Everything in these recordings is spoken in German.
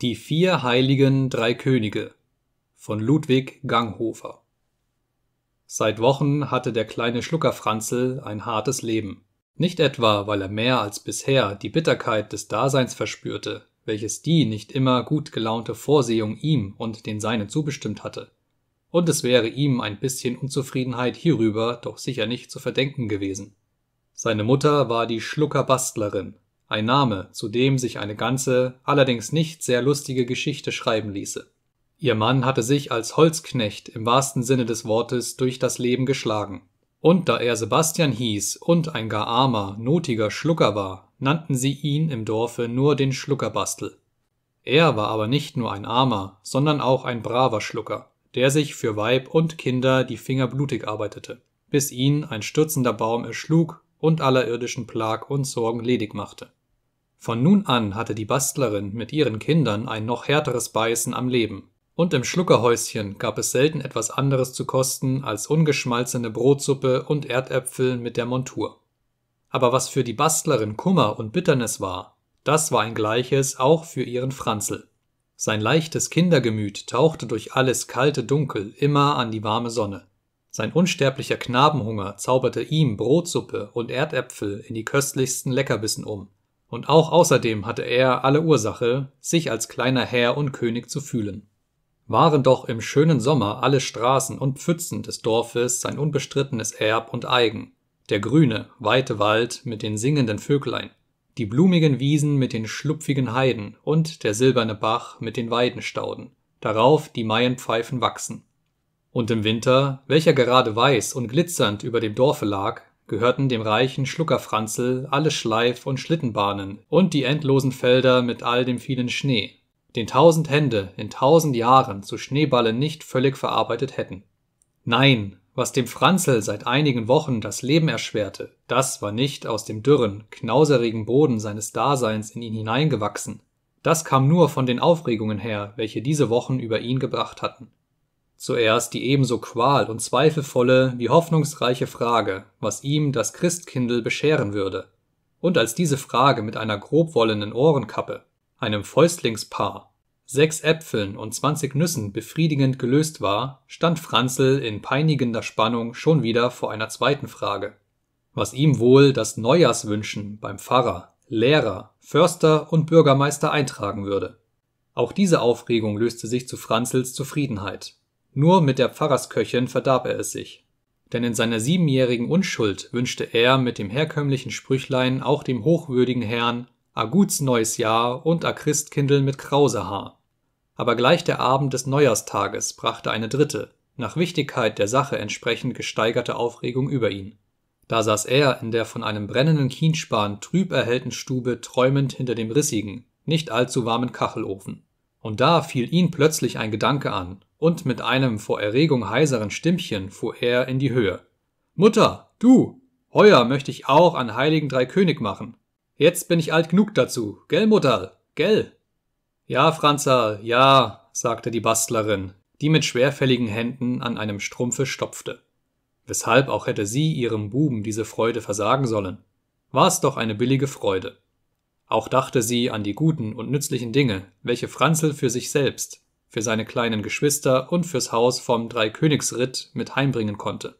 Die vier heiligen drei Könige von Ludwig Ganghofer Seit Wochen hatte der kleine Schlucker ein hartes Leben. Nicht etwa, weil er mehr als bisher die Bitterkeit des Daseins verspürte, welches die nicht immer gut gelaunte Vorsehung ihm und den Seinen zubestimmt hatte. Und es wäre ihm ein bisschen Unzufriedenheit hierüber doch sicher nicht zu verdenken gewesen. Seine Mutter war die Schluckerbastlerin, ein Name, zu dem sich eine ganze, allerdings nicht sehr lustige Geschichte schreiben ließe. Ihr Mann hatte sich als Holzknecht im wahrsten Sinne des Wortes durch das Leben geschlagen. Und da er Sebastian hieß und ein gar armer, notiger Schlucker war, nannten sie ihn im Dorfe nur den Schluckerbastel. Er war aber nicht nur ein armer, sondern auch ein braver Schlucker, der sich für Weib und Kinder die Finger blutig arbeitete, bis ihn ein stürzender Baum erschlug und aller irdischen Plag und Sorgen ledig machte. Von nun an hatte die Bastlerin mit ihren Kindern ein noch härteres Beißen am Leben. Und im Schluckerhäuschen gab es selten etwas anderes zu kosten als ungeschmalzene Brotsuppe und Erdäpfel mit der Montur. Aber was für die Bastlerin Kummer und Bitternis war, das war ein gleiches auch für ihren Franzl. Sein leichtes Kindergemüt tauchte durch alles kalte Dunkel immer an die warme Sonne. Sein unsterblicher Knabenhunger zauberte ihm Brotsuppe und Erdäpfel in die köstlichsten Leckerbissen um und auch außerdem hatte er alle Ursache, sich als kleiner Herr und König zu fühlen. Waren doch im schönen Sommer alle Straßen und Pfützen des Dorfes sein unbestrittenes Erb und Eigen, der grüne, weite Wald mit den singenden Vöglein, die blumigen Wiesen mit den schlupfigen Heiden und der silberne Bach mit den Weidenstauden, darauf die Maienpfeifen wachsen. Und im Winter, welcher gerade weiß und glitzernd über dem Dorfe lag, gehörten dem reichen Schluckerfranzel alle Schleif- und Schlittenbahnen und die endlosen Felder mit all dem vielen Schnee, den tausend Hände in tausend Jahren zu Schneeballen nicht völlig verarbeitet hätten. Nein, was dem Franzel seit einigen Wochen das Leben erschwerte, das war nicht aus dem dürren, knauserigen Boden seines Daseins in ihn hineingewachsen. Das kam nur von den Aufregungen her, welche diese Wochen über ihn gebracht hatten. Zuerst die ebenso qual und zweifelvolle wie hoffnungsreiche Frage, was ihm das Christkindl bescheren würde, und als diese Frage mit einer grobwollenen Ohrenkappe, einem Fäustlingspaar, sechs Äpfeln und zwanzig Nüssen befriedigend gelöst war, stand Franzl in peinigender Spannung schon wieder vor einer zweiten Frage, was ihm wohl das Neujahrswünschen beim Pfarrer, Lehrer, Förster und Bürgermeister eintragen würde. Auch diese Aufregung löste sich zu Franzls Zufriedenheit nur mit der Pfarrersköchin verdarb er es sich. Denn in seiner siebenjährigen Unschuld wünschte er mit dem herkömmlichen Sprüchlein auch dem hochwürdigen Herrn a guts neues Jahr und a Christkindl mit krause Haar. Aber gleich der Abend des Neujahrstages brachte eine dritte, nach Wichtigkeit der Sache entsprechend gesteigerte Aufregung über ihn. Da saß er in der von einem brennenden Kienspan trüb erhellten Stube träumend hinter dem rissigen, nicht allzu warmen Kachelofen. Und da fiel ihn plötzlich ein Gedanke an, und mit einem vor Erregung heiseren Stimmchen fuhr er in die Höhe. Mutter, du, heuer möchte ich auch an Heiligen Drei König machen. Jetzt bin ich alt genug dazu, gell, Mutterl, gell? Ja, Franzal, ja, sagte die Bastlerin, die mit schwerfälligen Händen an einem Strumpfe stopfte. Weshalb auch hätte sie ihrem Buben diese Freude versagen sollen? War es doch eine billige Freude. Auch dachte sie an die guten und nützlichen Dinge, welche Franzl für sich selbst, für seine kleinen Geschwister und fürs Haus vom Dreikönigsritt mit heimbringen konnte.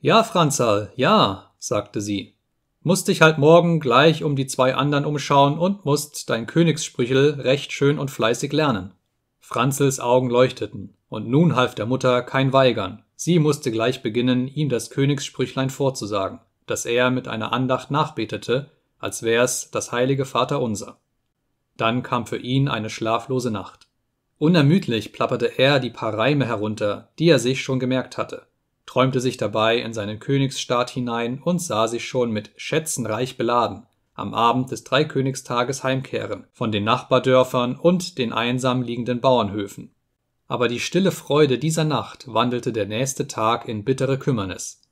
Ja, Franzal, ja, sagte sie. Musst dich halt morgen gleich um die zwei anderen umschauen und musst dein Königssprüchel recht schön und fleißig lernen. Franzels Augen leuchteten, und nun half der Mutter kein Weigern. Sie musste gleich beginnen, ihm das Königssprüchlein vorzusagen, das er mit einer Andacht nachbetete, als wär's das heilige Vater unser. Dann kam für ihn eine schlaflose Nacht. Unermüdlich plapperte er die paar Reime herunter, die er sich schon gemerkt hatte, träumte sich dabei in seinen Königsstaat hinein und sah sich schon mit Schätzen reich beladen, am Abend des Dreikönigstages heimkehren, von den Nachbardörfern und den einsam liegenden Bauernhöfen. Aber die stille Freude dieser Nacht wandelte der nächste Tag in bittere Kümmernis.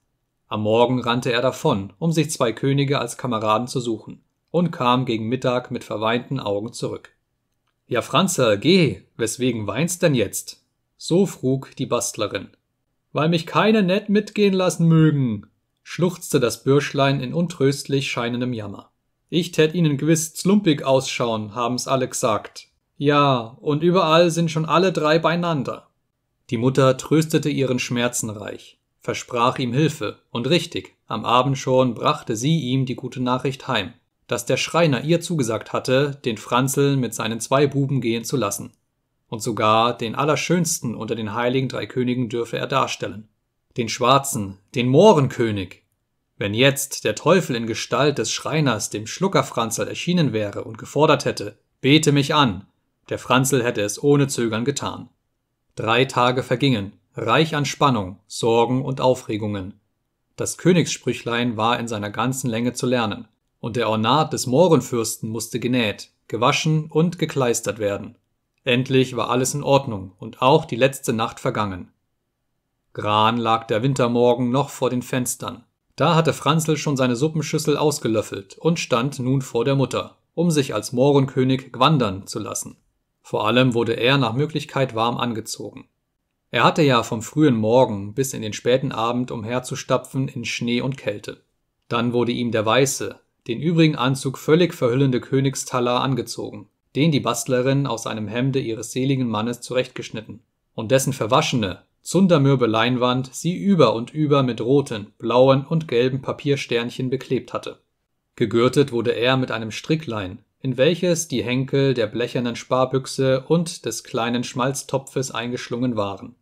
Am Morgen rannte er davon, um sich zwei Könige als Kameraden zu suchen, und kam gegen Mittag mit verweinten Augen zurück. Ja, Franzer, geh, weswegen weinst denn jetzt? So frug die Bastlerin. Weil mich keine nett mitgehen lassen mögen, schluchzte das Bürschlein in untröstlich scheinendem Jammer. Ich tät ihnen gewiss zlumpig ausschauen, haben's alle gesagt. Ja, und überall sind schon alle drei beieinander. Die Mutter tröstete ihren Schmerzenreich, versprach ihm Hilfe, und richtig, am Abend schon brachte sie ihm die gute Nachricht heim dass der Schreiner ihr zugesagt hatte, den Franzl mit seinen zwei Buben gehen zu lassen. Und sogar den Allerschönsten unter den heiligen drei Königen dürfe er darstellen. Den Schwarzen, den Mohrenkönig. Wenn jetzt der Teufel in Gestalt des Schreiners dem Schluckerfranzel erschienen wäre und gefordert hätte, bete mich an, der Franzel hätte es ohne Zögern getan. Drei Tage vergingen, reich an Spannung, Sorgen und Aufregungen. Das Königssprüchlein war in seiner ganzen Länge zu lernen und der Ornat des Mohrenfürsten musste genäht, gewaschen und gekleistert werden. Endlich war alles in Ordnung und auch die letzte Nacht vergangen. Gran lag der Wintermorgen noch vor den Fenstern. Da hatte Franzl schon seine Suppenschüssel ausgelöffelt und stand nun vor der Mutter, um sich als Mohrenkönig gwandern zu lassen. Vor allem wurde er nach Möglichkeit warm angezogen. Er hatte ja vom frühen Morgen bis in den späten Abend umherzustapfen in Schnee und Kälte. Dann wurde ihm der weiße, den übrigen Anzug völlig verhüllende Königstalar angezogen, den die Bastlerin aus einem Hemde ihres seligen Mannes zurechtgeschnitten, und dessen verwaschene, zundermürbe Leinwand sie über und über mit roten, blauen und gelben Papiersternchen beklebt hatte. Gegürtet wurde er mit einem Stricklein, in welches die Henkel der blechernen Sparbüchse und des kleinen Schmalztopfes eingeschlungen waren.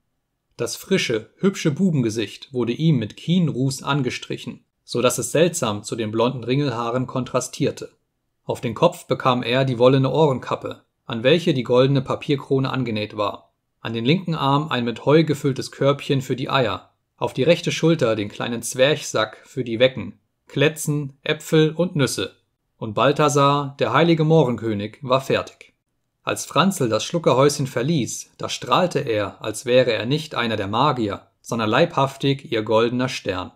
Das frische, hübsche Bubengesicht wurde ihm mit Kienruß angestrichen, so dass es seltsam zu den blonden Ringelhaaren kontrastierte. Auf den Kopf bekam er die wollene Ohrenkappe, an welche die goldene Papierkrone angenäht war, an den linken Arm ein mit Heu gefülltes Körbchen für die Eier, auf die rechte Schulter den kleinen Zwerchsack für die Wecken, Kletzen, Äpfel und Nüsse. Und Balthasar, der heilige Mohrenkönig, war fertig. Als Franzl das Schluckerhäuschen verließ, da strahlte er, als wäre er nicht einer der Magier, sondern leibhaftig ihr goldener Stern.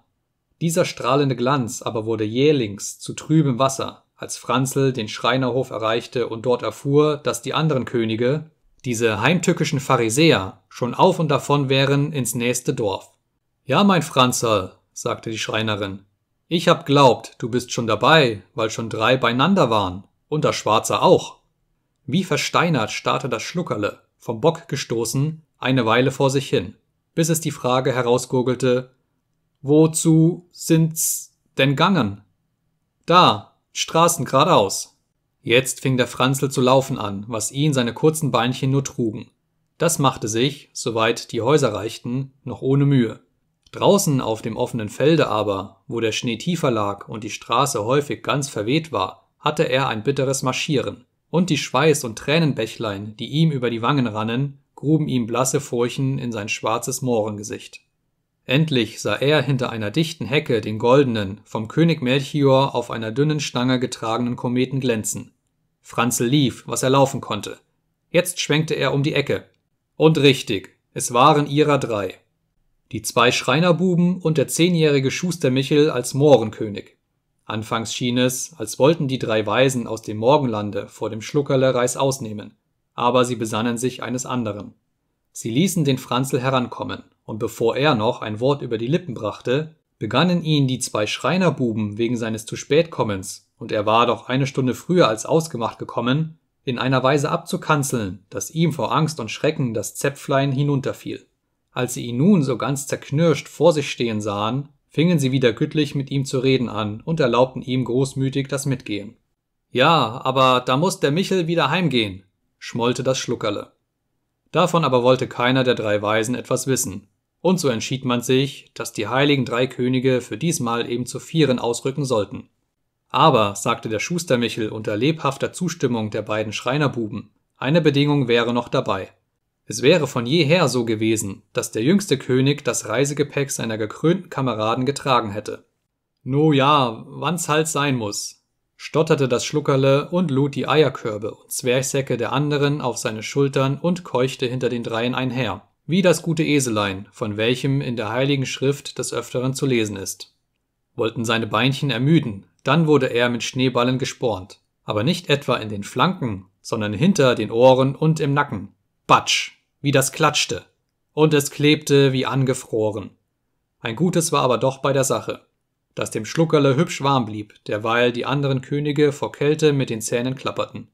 Dieser strahlende Glanz aber wurde jählings zu trübem Wasser, als Franzl den Schreinerhof erreichte und dort erfuhr, dass die anderen Könige, diese heimtückischen Pharisäer, schon auf und davon wären ins nächste Dorf. Ja, mein Franzl, sagte die Schreinerin, ich hab glaubt, du bist schon dabei, weil schon drei beieinander waren, und der Schwarze auch. Wie versteinert starrte das Schluckerle, vom Bock gestoßen, eine Weile vor sich hin, bis es die Frage herausgurgelte, Wozu sind's denn gangen? Da, Straßen geradeaus. Jetzt fing der Franzl zu laufen an, was ihn seine kurzen Beinchen nur trugen. Das machte sich, soweit die Häuser reichten, noch ohne Mühe. Draußen auf dem offenen Felde aber, wo der Schnee tiefer lag und die Straße häufig ganz verweht war, hatte er ein bitteres Marschieren, und die Schweiß- und Tränenbächlein, die ihm über die Wangen rannen, gruben ihm blasse Furchen in sein schwarzes Mohrengesicht. Endlich sah er hinter einer dichten Hecke den goldenen, vom König Melchior auf einer dünnen Stange getragenen Kometen glänzen. Franzl lief, was er laufen konnte. Jetzt schwenkte er um die Ecke. Und richtig, es waren ihrer drei. Die zwei Schreinerbuben und der zehnjährige Schuster Michel als Mohrenkönig. Anfangs schien es, als wollten die drei Weisen aus dem Morgenlande vor dem Schluckerle Reis ausnehmen, aber sie besannen sich eines anderen. Sie ließen den Franzl herankommen und bevor er noch ein Wort über die Lippen brachte, begannen ihn die zwei Schreinerbuben wegen seines zu spät kommens, und er war doch eine Stunde früher als ausgemacht gekommen, in einer Weise abzukanzeln, dass ihm vor Angst und Schrecken das Zäpflein hinunterfiel. Als sie ihn nun so ganz zerknirscht vor sich stehen sahen, fingen sie wieder gütlich mit ihm zu reden an und erlaubten ihm großmütig das Mitgehen. Ja, aber da muss der Michel wieder heimgehen, schmollte das Schluckerle. Davon aber wollte keiner der drei Weisen etwas wissen, und so entschied man sich, dass die heiligen drei Könige für diesmal eben zu Vieren ausrücken sollten. Aber, sagte der Schustermichel unter lebhafter Zustimmung der beiden Schreinerbuben, eine Bedingung wäre noch dabei. Es wäre von jeher so gewesen, dass der jüngste König das Reisegepäck seiner gekrönten Kameraden getragen hätte. No ja, wann's halt sein muss, stotterte das Schluckerle und lud die Eierkörbe und Zwerchsäcke der anderen auf seine Schultern und keuchte hinter den dreien einher wie das gute Eselein, von welchem in der Heiligen Schrift des Öfteren zu lesen ist. Wollten seine Beinchen ermüden, dann wurde er mit Schneeballen gespornt, aber nicht etwa in den Flanken, sondern hinter den Ohren und im Nacken. Batsch, wie das klatschte, und es klebte wie angefroren. Ein Gutes war aber doch bei der Sache, dass dem Schluckerle hübsch warm blieb, derweil die anderen Könige vor Kälte mit den Zähnen klapperten.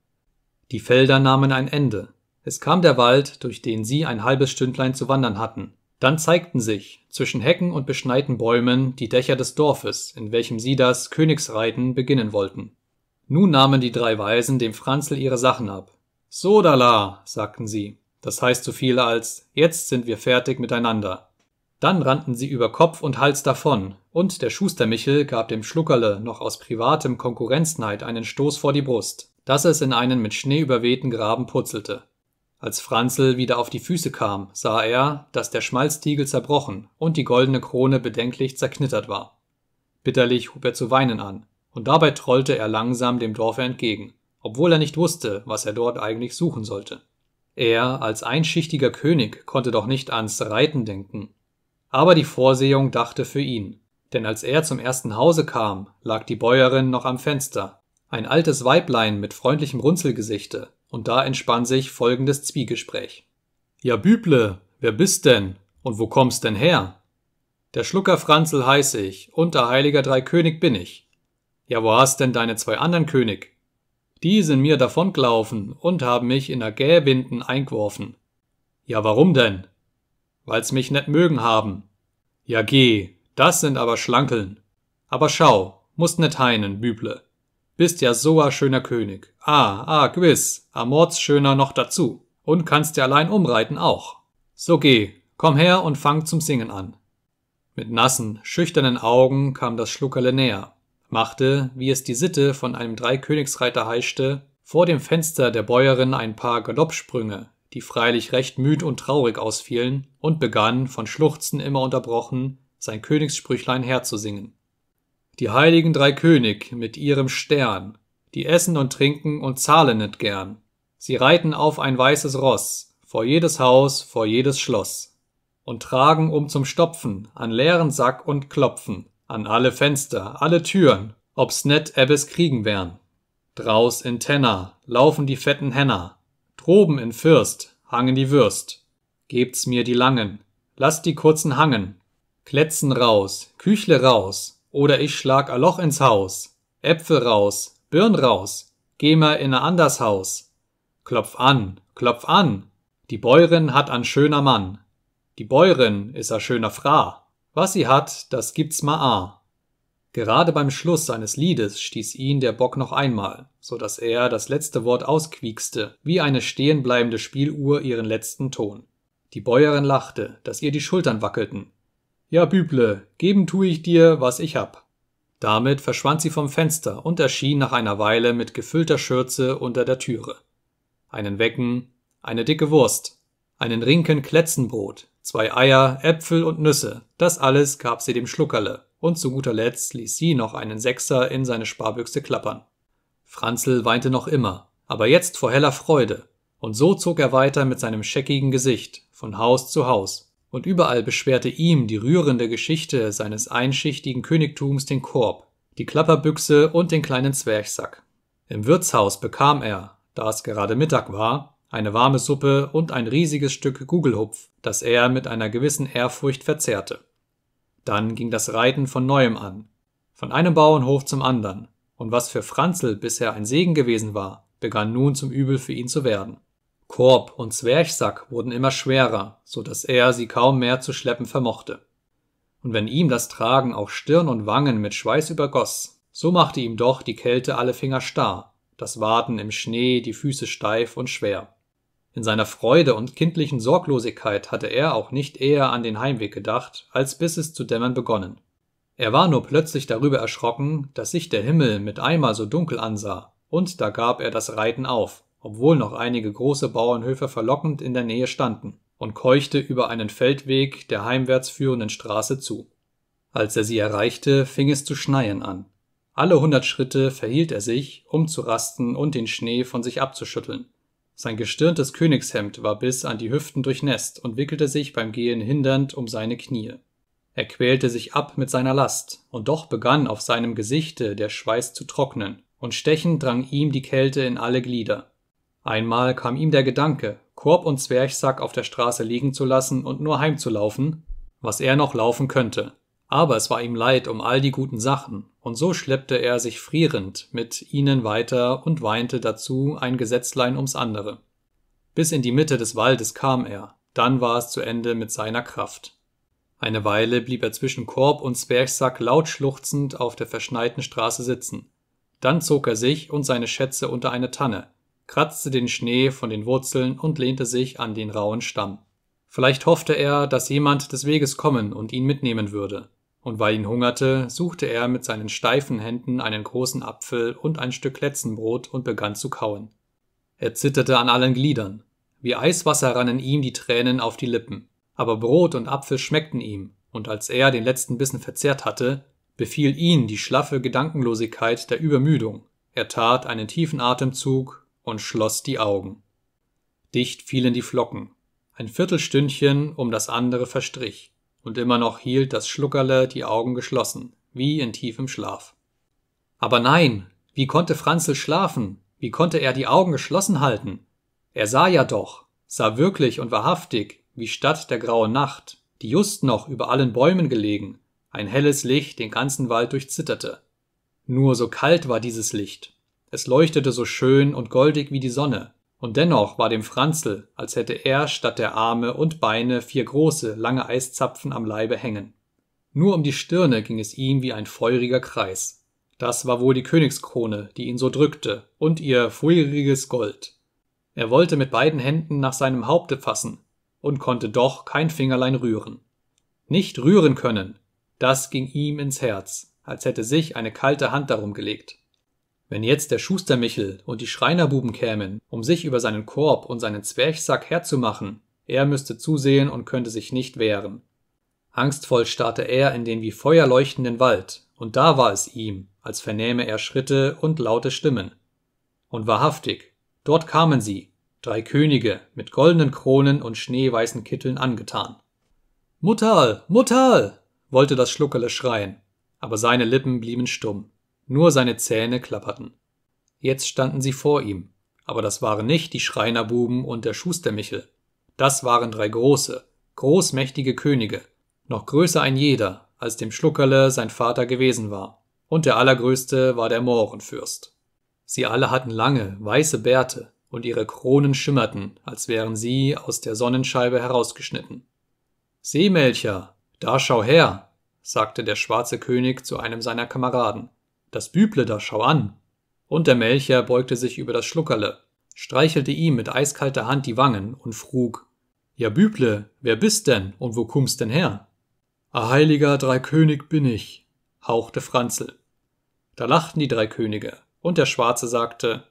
Die Felder nahmen ein Ende, es kam der Wald, durch den sie ein halbes Stündlein zu wandern hatten. Dann zeigten sich, zwischen Hecken und beschneiten Bäumen, die Dächer des Dorfes, in welchem sie das Königsreiten beginnen wollten. Nun nahmen die drei Weisen dem Franzl ihre Sachen ab. Sodala, sagten sie, das heißt so viel als jetzt sind wir fertig miteinander. Dann rannten sie über Kopf und Hals davon, und der Schuster Michel gab dem Schluckerle noch aus privatem Konkurrenzneid einen Stoß vor die Brust, dass es in einen mit Schnee überwehten Graben putzelte. Als Franzl wieder auf die Füße kam, sah er, dass der Schmalztiegel zerbrochen und die goldene Krone bedenklich zerknittert war. Bitterlich hub er zu weinen an, und dabei trollte er langsam dem Dorfe entgegen, obwohl er nicht wusste, was er dort eigentlich suchen sollte. Er als einschichtiger König konnte doch nicht ans Reiten denken. Aber die Vorsehung dachte für ihn, denn als er zum ersten Hause kam, lag die Bäuerin noch am Fenster, ein altes Weiblein mit freundlichem Runzelgesichte, und da entspann sich folgendes Zwiegespräch. Ja, Büble, wer bist denn? Und wo kommst denn her? Der Schlucker Franzl heiß ich, und der Heiliger Dreikönig bin ich. Ja, wo hast denn deine zwei anderen König? Die sind mir davongelaufen und haben mich in der Gähwinden eingeworfen. Ja, warum denn? Weil's mich net mögen haben. Ja, geh, das sind aber Schlankeln. Aber schau, musst net heinen, Büble. Bist ja so a schöner König. Ah, ah, gewiss, amorts schöner noch dazu. Und kannst dir allein umreiten auch. So geh, komm her und fang zum Singen an. Mit nassen, schüchternen Augen kam das Schluckerle näher, machte, wie es die Sitte von einem Dreikönigsreiter heischte, vor dem Fenster der Bäuerin ein paar Galoppsprünge, die freilich recht müd und traurig ausfielen, und begann, von Schluchzen immer unterbrochen, sein Königssprüchlein herzusingen die heiligen drei König mit ihrem Stern, die essen und trinken und zahlen nicht gern. Sie reiten auf ein weißes Ross, vor jedes Haus, vor jedes Schloss, und tragen um zum Stopfen, an leeren Sack und Klopfen, an alle Fenster, alle Türen, ob's net ebbes kriegen wern. Draus in Tenner laufen die fetten Henner, droben in Fürst hangen die Würst. Gebt's mir die langen, lasst die kurzen hangen, Kletzen raus, Küchle raus, oder ich schlag a Loch ins Haus. Äpfel raus, Birn raus. Geh mal in a anders Haus. Klopf an, klopf an. Die Bäuerin hat an schöner Mann. Die Bäuerin is a schöner Fra. Was sie hat, das gibt's ma a. Gerade beim Schluss seines Liedes stieß ihn der Bock noch einmal, so dass er das letzte Wort ausquiekste, wie eine stehenbleibende Spieluhr ihren letzten Ton. Die Bäuerin lachte, dass ihr die Schultern wackelten, ja, Büble, geben tue ich dir, was ich hab. Damit verschwand sie vom Fenster und erschien nach einer Weile mit gefüllter Schürze unter der Türe. Einen Wecken, eine dicke Wurst, einen Rinken Kletzenbrot, zwei Eier, Äpfel und Nüsse, das alles gab sie dem Schluckerle, und zu guter Letzt ließ sie noch einen Sechser in seine Sparbüchse klappern. Franzl weinte noch immer, aber jetzt vor heller Freude, und so zog er weiter mit seinem scheckigen Gesicht von Haus zu Haus, und überall beschwerte ihm die rührende Geschichte seines einschichtigen Königtums den Korb, die Klapperbüchse und den kleinen Zwerchsack. Im Wirtshaus bekam er, da es gerade Mittag war, eine warme Suppe und ein riesiges Stück Gugelhupf, das er mit einer gewissen Ehrfurcht verzehrte. Dann ging das Reiten von neuem an, von einem Bauernhof zum anderen, und was für Franzl bisher ein Segen gewesen war, begann nun zum Übel für ihn zu werden. Korb und Zwerchsack wurden immer schwerer, so dass er sie kaum mehr zu schleppen vermochte. Und wenn ihm das Tragen auch Stirn und Wangen mit Schweiß übergoss, so machte ihm doch die Kälte alle Finger starr, das Waten im Schnee, die Füße steif und schwer. In seiner Freude und kindlichen Sorglosigkeit hatte er auch nicht eher an den Heimweg gedacht, als bis es zu dämmern begonnen. Er war nur plötzlich darüber erschrocken, dass sich der Himmel mit einmal so dunkel ansah, und da gab er das Reiten auf, obwohl noch einige große Bauernhöfe verlockend in der Nähe standen, und keuchte über einen Feldweg der heimwärts führenden Straße zu. Als er sie erreichte, fing es zu schneien an. Alle hundert Schritte verhielt er sich, um zu rasten und den Schnee von sich abzuschütteln. Sein gestirntes Königshemd war bis an die Hüften durchnässt und wickelte sich beim Gehen hindernd um seine Knie. Er quälte sich ab mit seiner Last, und doch begann auf seinem Gesichte der Schweiß zu trocknen, und stechend drang ihm die Kälte in alle Glieder. Einmal kam ihm der Gedanke, Korb und Zwerchsack auf der Straße liegen zu lassen und nur heimzulaufen, was er noch laufen könnte. Aber es war ihm leid um all die guten Sachen, und so schleppte er sich frierend mit ihnen weiter und weinte dazu ein Gesetzlein ums andere. Bis in die Mitte des Waldes kam er, dann war es zu Ende mit seiner Kraft. Eine Weile blieb er zwischen Korb und Zwerchsack laut schluchzend auf der verschneiten Straße sitzen. Dann zog er sich und seine Schätze unter eine Tanne, kratzte den Schnee von den Wurzeln und lehnte sich an den rauen Stamm. Vielleicht hoffte er, dass jemand des Weges kommen und ihn mitnehmen würde, und weil ihn hungerte, suchte er mit seinen steifen Händen einen großen Apfel und ein Stück Kletzenbrot und begann zu kauen. Er zitterte an allen Gliedern. Wie Eiswasser rannen ihm die Tränen auf die Lippen. Aber Brot und Apfel schmeckten ihm, und als er den letzten Bissen verzehrt hatte, befiel ihn die schlaffe Gedankenlosigkeit der Übermüdung. Er tat einen tiefen Atemzug und schloss die Augen. Dicht fielen die Flocken. Ein Viertelstündchen um das andere verstrich, und immer noch hielt das Schluckerle die Augen geschlossen, wie in tiefem Schlaf. Aber nein, wie konnte Franzl schlafen? Wie konnte er die Augen geschlossen halten? Er sah ja doch, sah wirklich und wahrhaftig, wie statt der grauen Nacht, die just noch über allen Bäumen gelegen, ein helles Licht den ganzen Wald durchzitterte. Nur so kalt war dieses Licht, es leuchtete so schön und goldig wie die Sonne, und dennoch war dem Franzl, als hätte er statt der Arme und Beine vier große, lange Eiszapfen am Leibe hängen. Nur um die Stirne ging es ihm wie ein feuriger Kreis. Das war wohl die Königskrone, die ihn so drückte, und ihr feuriges Gold. Er wollte mit beiden Händen nach seinem Haupte fassen und konnte doch kein Fingerlein rühren. Nicht rühren können, das ging ihm ins Herz, als hätte sich eine kalte Hand darum gelegt. Wenn jetzt der Schustermichel und die Schreinerbuben kämen, um sich über seinen Korb und seinen Zwerchsack herzumachen, er müsste zusehen und könnte sich nicht wehren. Angstvoll starrte er in den wie Feuer leuchtenden Wald, und da war es ihm, als vernähme er Schritte und laute Stimmen. Und wahrhaftig, dort kamen sie, drei Könige, mit goldenen Kronen und schneeweißen Kitteln angetan. Mutterl, Mutterl! wollte das Schluckerle schreien, aber seine Lippen blieben stumm nur seine Zähne klapperten. Jetzt standen sie vor ihm, aber das waren nicht die Schreinerbuben und der Schustermichel. Das waren drei große, großmächtige Könige, noch größer ein jeder, als dem Schluckerle sein Vater gewesen war, und der allergrößte war der Mohrenfürst. Sie alle hatten lange, weiße Bärte, und ihre Kronen schimmerten, als wären sie aus der Sonnenscheibe herausgeschnitten. Seemelcher, da schau her, sagte der schwarze König zu einem seiner Kameraden. Das Büble da schau an. Und der Melcher beugte sich über das Schluckerle, streichelte ihm mit eiskalter Hand die Wangen und frug Ja Büble, wer bist denn und wo kommst denn her? A ah, heiliger Dreikönig bin ich, hauchte Franzl. Da lachten die drei Könige, und der Schwarze sagte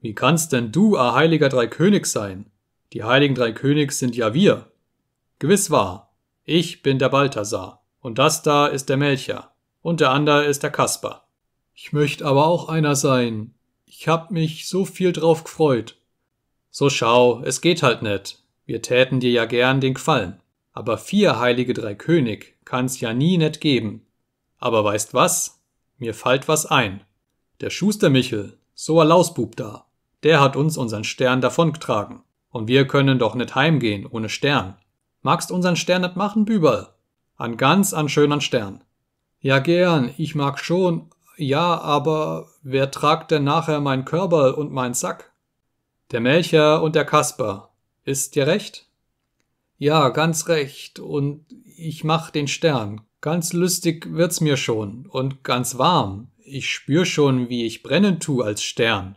Wie kannst denn du a ah, heiliger Dreikönig sein? Die heiligen drei Königs sind ja wir. Gewiss wahr, ich bin der Balthasar, und das da ist der Melcher, und der ander ist der Kaspar. Ich möchte aber auch einer sein. Ich hab mich so viel drauf gefreut. So schau, es geht halt net. Wir täten dir ja gern den Gefallen. Aber vier heilige drei König kann's ja nie net geben. Aber weißt was? Mir fällt was ein. Der Schuster Michel, so a Lausbub da, der hat uns unseren Stern davongetragen. Und wir können doch net heimgehen ohne Stern. Magst unseren Stern net machen, Büberl? An ganz an schönern Stern. Ja gern, ich mag schon, ja, aber wer tragt denn nachher mein Körper und mein Sack? Der Melcher und der Kasper. Ist dir recht? Ja, ganz recht, und ich mach den Stern. Ganz lustig wird's mir schon, und ganz warm. Ich spür schon, wie ich brennen tu als Stern.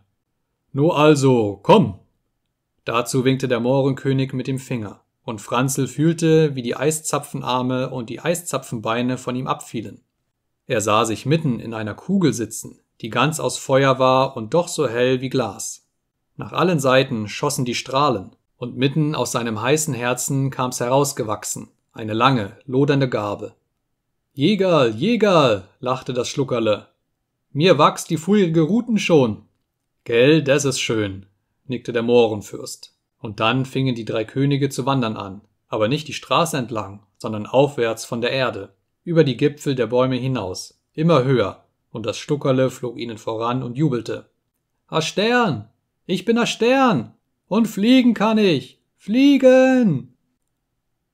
Nur also, komm! Dazu winkte der Mohrenkönig mit dem Finger, und Franzl fühlte, wie die Eiszapfenarme und die Eiszapfenbeine von ihm abfielen. Er sah sich mitten in einer Kugel sitzen, die ganz aus Feuer war und doch so hell wie Glas. Nach allen Seiten schossen die Strahlen, und mitten aus seinem heißen Herzen kam's herausgewachsen, eine lange, lodernde Gabe. Jägerl, Jägerl, lachte das Schluckerle. Mir wachst die fulge Ruten schon. Gell, das ist schön, nickte der Mohrenfürst. Und dann fingen die drei Könige zu wandern an, aber nicht die Straße entlang, sondern aufwärts von der Erde über die Gipfel der Bäume hinaus, immer höher, und das Stuckerle flog ihnen voran und jubelte. A Stern! Ich bin a Stern! Und fliegen kann ich! Fliegen!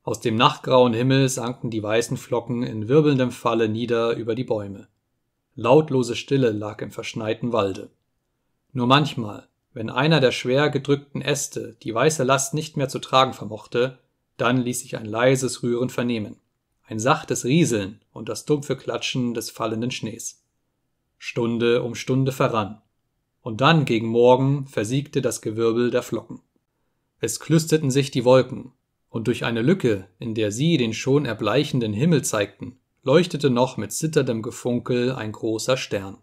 Aus dem nachtgrauen Himmel sanken die weißen Flocken in wirbelndem Falle nieder über die Bäume. Lautlose Stille lag im verschneiten Walde. Nur manchmal, wenn einer der schwer gedrückten Äste die weiße Last nicht mehr zu tragen vermochte, dann ließ sich ein leises Rühren vernehmen ein sachtes Rieseln und das dumpfe Klatschen des fallenden Schnees. Stunde um Stunde verrann, und dann gegen Morgen versiegte das Gewirbel der Flocken. Es klüsterten sich die Wolken, und durch eine Lücke, in der sie den schon erbleichenden Himmel zeigten, leuchtete noch mit zitterndem Gefunkel ein großer Stern.